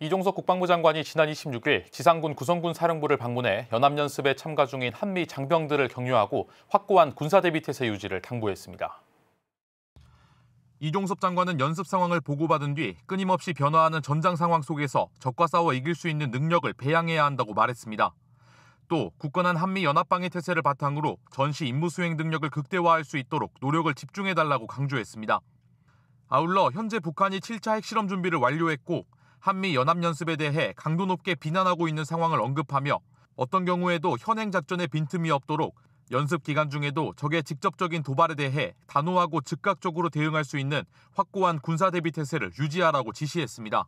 이종석 국방부 장관이 지난 26일 지상군 구성군 사령부를 방문해 연합연습에 참가 중인 한미 장병들을 격려하고 확고한 군사대비태세 유지를 당부했습니다. 이종섭 장관은 연습 상황을 보고받은 뒤 끊임없이 변화하는 전장 상황 속에서 적과 싸워 이길 수 있는 능력을 배양해야 한다고 말했습니다. 또 굳건한 한미 연합방위 태세를 바탕으로 전시 임무 수행 능력을 극대화할 수 있도록 노력을 집중해달라고 강조했습니다. 아울러 현재 북한이 7차 핵실험 준비를 완료했고 한미 연합연습에 대해 강도 높게 비난하고 있는 상황을 언급하며 어떤 경우에도 현행 작전에 빈틈이 없도록 연습 기간 중에도 적의 직접적인 도발에 대해 단호하고 즉각적으로 대응할 수 있는 확고한 군사 대비 태세를 유지하라고 지시했습니다.